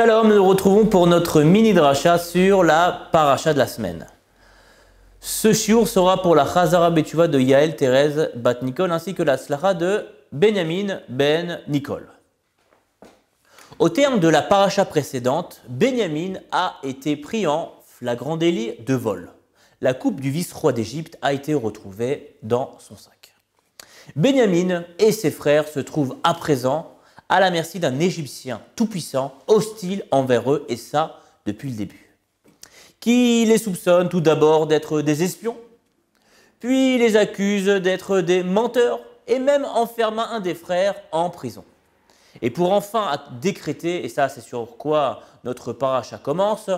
alors nous nous retrouvons pour notre mini dracha sur la paracha de la semaine. Ce shiur sera pour la Chazara Betuva de Yael Thérèse Bat Nicole ainsi que la Slacha de Benjamin Ben Nicole. Au terme de la paracha précédente, Benjamin a été pris en flagrant délit de vol. La coupe du vice-roi d'Égypte a été retrouvée dans son sac. Benjamin et ses frères se trouvent à présent à la merci d'un Égyptien tout-puissant, hostile envers eux, et ça depuis le début. Qui les soupçonne tout d'abord d'être des espions, puis les accuse d'être des menteurs, et même enferma un des frères en prison. Et pour enfin décréter, et ça c'est sur quoi notre paracha commence,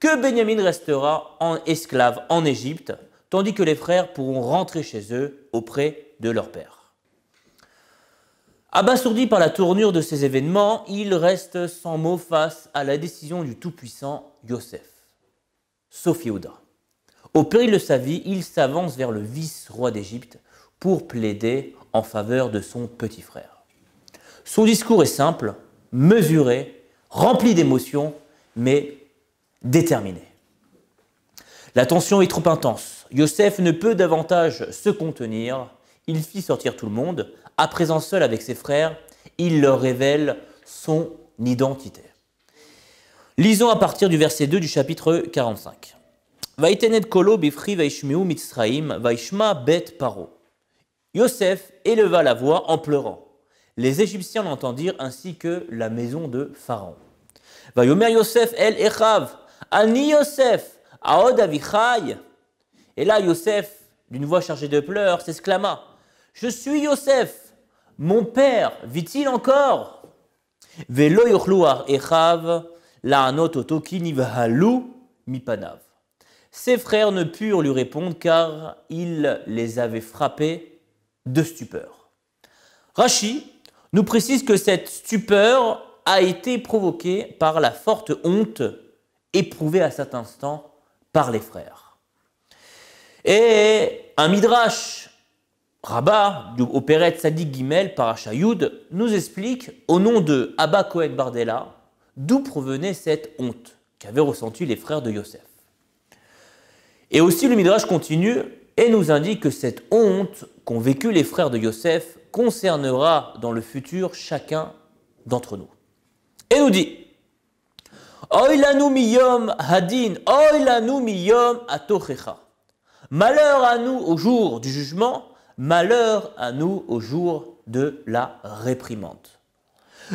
que Benjamin restera en esclave en Égypte, tandis que les frères pourront rentrer chez eux auprès de leur père. Abasourdi par la tournure de ces événements, il reste sans mots face à la décision du tout-puissant Yosef. Sophie Oudra. Au péril de sa vie, il s'avance vers le vice-roi d'Égypte pour plaider en faveur de son petit frère. Son discours est simple, mesuré, rempli d'émotion, mais déterminé. La tension est trop intense. Yosef ne peut davantage se contenir. Il fit sortir tout le monde, à présent seul avec ses frères, il leur révèle son identité. Lisons à partir du verset 2 du chapitre 45. Yosef éleva la voix en pleurant. Les Égyptiens l'entendirent ainsi que la maison de Pharaon. Et là, Yosef, d'une voix chargée de pleurs, s'exclama Je suis Yosef, mon père vit-il encore ses frères ne purent lui répondre car il les avait frappés de stupeur. Rachi nous précise que cette stupeur a été provoquée par la forte honte éprouvée à cet instant par les frères. Et un midrash Rabba, du opérette Sadiq Guimel, Achayoud, nous explique, au nom de Abba Kohen Bardella, d'où provenait cette honte qu'avaient ressentie les frères de Yosef. Et aussi, le Midrash continue et nous indique que cette honte qu'ont vécu les frères de Yosef concernera dans le futur chacun d'entre nous. Et nous dit miyom hadin, miyom atochecha. Malheur à nous au jour du jugement, Malheur à nous au jour de la réprimande.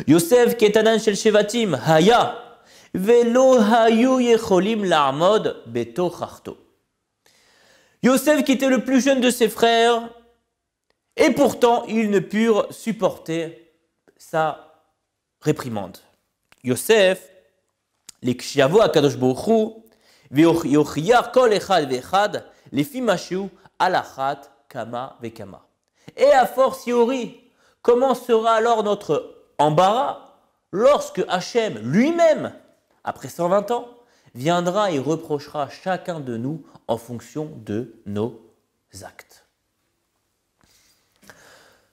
Yosef ketanan shel shevatim haya velo hayu yecholim la'amod beto Yosef qui était le plus jeune de ses frères et pourtant ils ne purent supporter sa réprimande. Yosef, les kshiavo akadosh bochu, veochiar kol echad veechad, les fimachou alachat kama vekama. Et a fortiori, comment sera alors notre embarras lorsque Hachem lui-même, après 120 ans, viendra et reprochera chacun de nous en fonction de nos actes.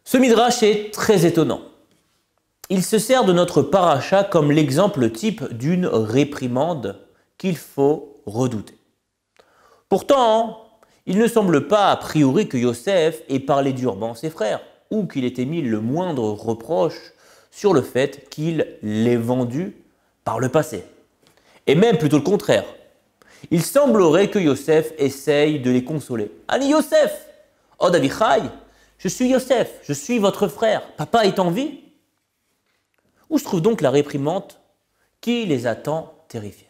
Ce midrash est très étonnant. Il se sert de notre paracha comme l'exemple type d'une réprimande qu'il faut redouter. Pourtant, il ne semble pas a priori que Yosef ait parlé durement à ses frères, ou qu'il ait émis le moindre reproche sur le fait qu'il l'ait vendu par le passé. Et même plutôt le contraire. Il semblerait que Yosef essaye de les consoler. Allez Yosef Oh David, Je suis Yosef, je suis votre frère, papa est en vie Où se trouve donc la réprimante qui les attend terrifiés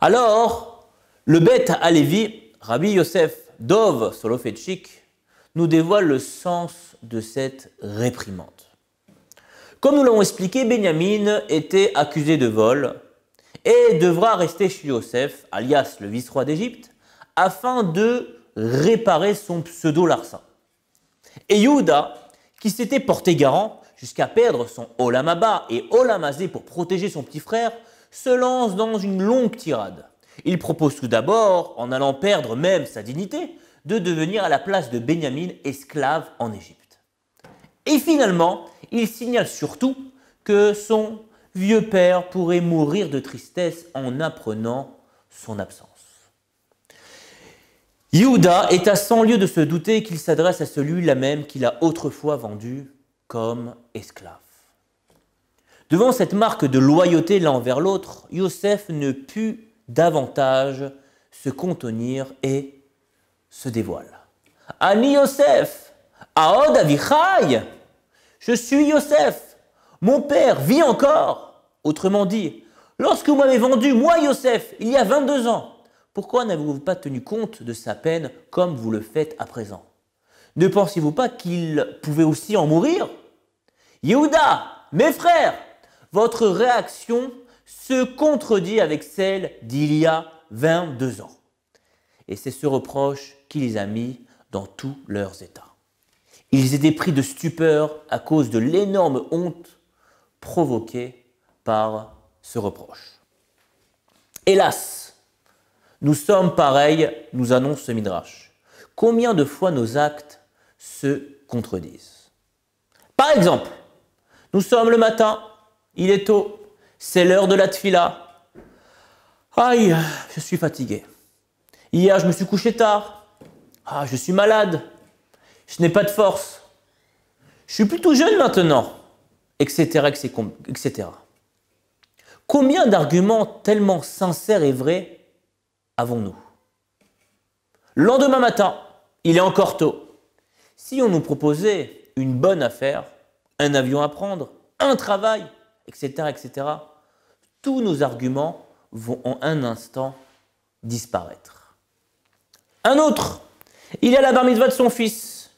Alors, le bête Lévi Rabbi Yosef Dov Solofetchik nous dévoile le sens de cette réprimande. Comme nous l'avons expliqué, Benjamin était accusé de vol et devra rester chez Yosef, alias le vice-roi d'Égypte, afin de réparer son pseudo-larcin. Et Yuda, qui s'était porté garant jusqu'à perdre son Olamaba et Olamazé pour protéger son petit frère, se lance dans une longue tirade. Il propose tout d'abord, en allant perdre même sa dignité, de devenir à la place de Benjamin esclave en Égypte. Et finalement, il signale surtout que son vieux père pourrait mourir de tristesse en apprenant son absence. Yehuda est à 100 lieues de se douter qu'il s'adresse à celui-là même qu'il a autrefois vendu comme esclave. Devant cette marque de loyauté l'un envers l'autre, Yosef ne put davantage se contenir et se dévoile. Ani Yosef, Aod Avichai, je suis Yosef, mon père vit encore. Autrement dit, lorsque vous m'avez vendu, moi Yosef, il y a 22 ans, pourquoi n'avez-vous pas tenu compte de sa peine comme vous le faites à présent Ne pensez-vous pas qu'il pouvait aussi en mourir Yehuda, mes frères, votre réaction se contredit avec celle d'il y a 22 ans. Et c'est ce reproche qui les a mis dans tous leurs états. Ils étaient pris de stupeur à cause de l'énorme honte provoquée par ce reproche. Hélas, nous sommes pareils, nous annonce ce Midrash. Combien de fois nos actes se contredisent Par exemple, nous sommes le matin, il est tôt, c'est l'heure de la tfila. Aïe, je suis fatigué. Hier, je me suis couché tard. Ah, je suis malade. Je n'ai pas de force. Je suis plutôt jeune maintenant. Etc. etc. Combien d'arguments tellement sincères et vrais avons-nous Lendemain matin, il est encore tôt. Si on nous proposait une bonne affaire, un avion à prendre, un travail, etc., etc., tous nos arguments vont en un instant disparaître. Un autre, il a la bar mitzvah de son fils.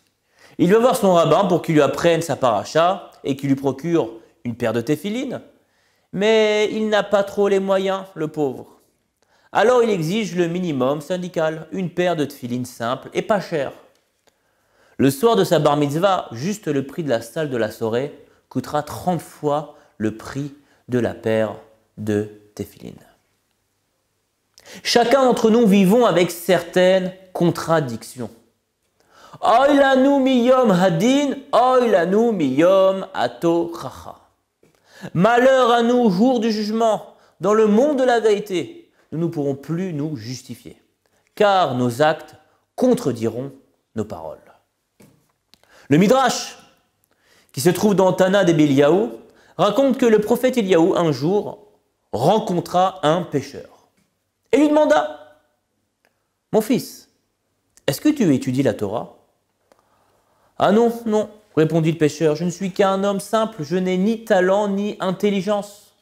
Il veut voir son rabbin pour qu'il lui apprenne sa paracha et qu'il lui procure une paire de téphilines. Mais il n'a pas trop les moyens, le pauvre. Alors il exige le minimum syndical, une paire de téphilines simples et pas chères. Le soir de sa bar mitzvah, juste le prix de la salle de la soirée coûtera 30 fois le prix de la paire de Tefilin. Chacun entre nous vivons avec certaines contradictions. Oilanu miyom hadin, oilanu miyom ato chacha. Malheur à nous, jour du jugement, dans le monde de la vérité, nous ne pourrons plus nous justifier, car nos actes contrediront nos paroles. Le Midrash, qui se trouve dans Tana des beliaou raconte que le prophète Iliaou un jour, rencontra un pêcheur et lui demanda Mon fils, est-ce que tu étudies la Torah Ah non, non, répondit le pêcheur, « je ne suis qu'un homme simple, je n'ai ni talent ni intelligence.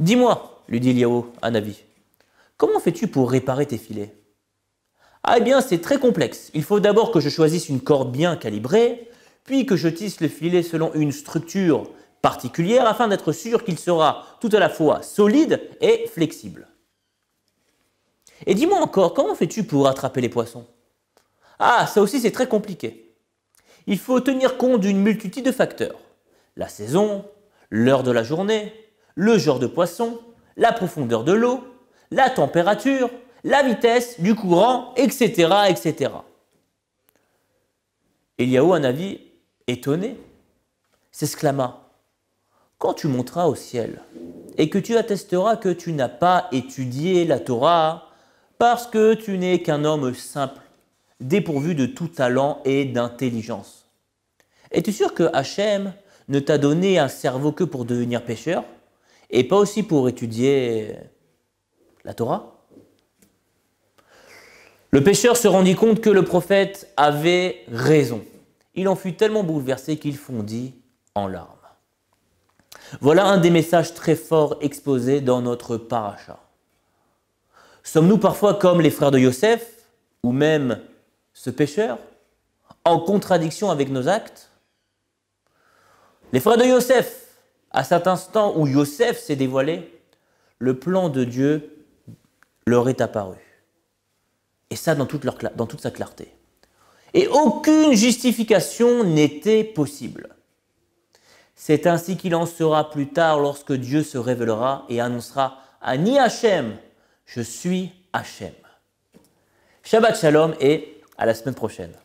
Dis-moi, lui dit Liao à Navi, comment fais-tu pour réparer tes filets Ah eh bien, c'est très complexe. Il faut d'abord que je choisisse une corde bien calibrée, puis que je tisse le filet selon une structure particulière afin d'être sûr qu'il sera tout à la fois solide et flexible. Et dis-moi encore, comment fais-tu pour attraper les poissons Ah, ça aussi c'est très compliqué. Il faut tenir compte d'une multitude de facteurs. La saison, l'heure de la journée, le genre de poisson, la profondeur de l'eau, la température, la vitesse du courant, etc. etc. où un avis étonné, s'exclama quand tu monteras au ciel et que tu attesteras que tu n'as pas étudié la Torah parce que tu n'es qu'un homme simple, dépourvu de tout talent et d'intelligence. Es-tu sûr que Hachem ne t'a donné un cerveau que pour devenir pêcheur et pas aussi pour étudier la Torah Le pêcheur se rendit compte que le prophète avait raison. Il en fut tellement bouleversé qu'il fondit en larmes. Voilà un des messages très forts exposés dans notre paracha. Sommes-nous parfois comme les frères de Yosef, ou même ce pécheur, en contradiction avec nos actes Les frères de Yosef, à cet instant où Yosef s'est dévoilé, le plan de Dieu leur est apparu. Et ça dans toute, dans toute sa clarté. Et aucune justification n'était possible. C'est ainsi qu'il en sera plus tard lorsque Dieu se révélera et annoncera Ni Hachem, je suis Hachem. Shabbat Shalom et à la semaine prochaine.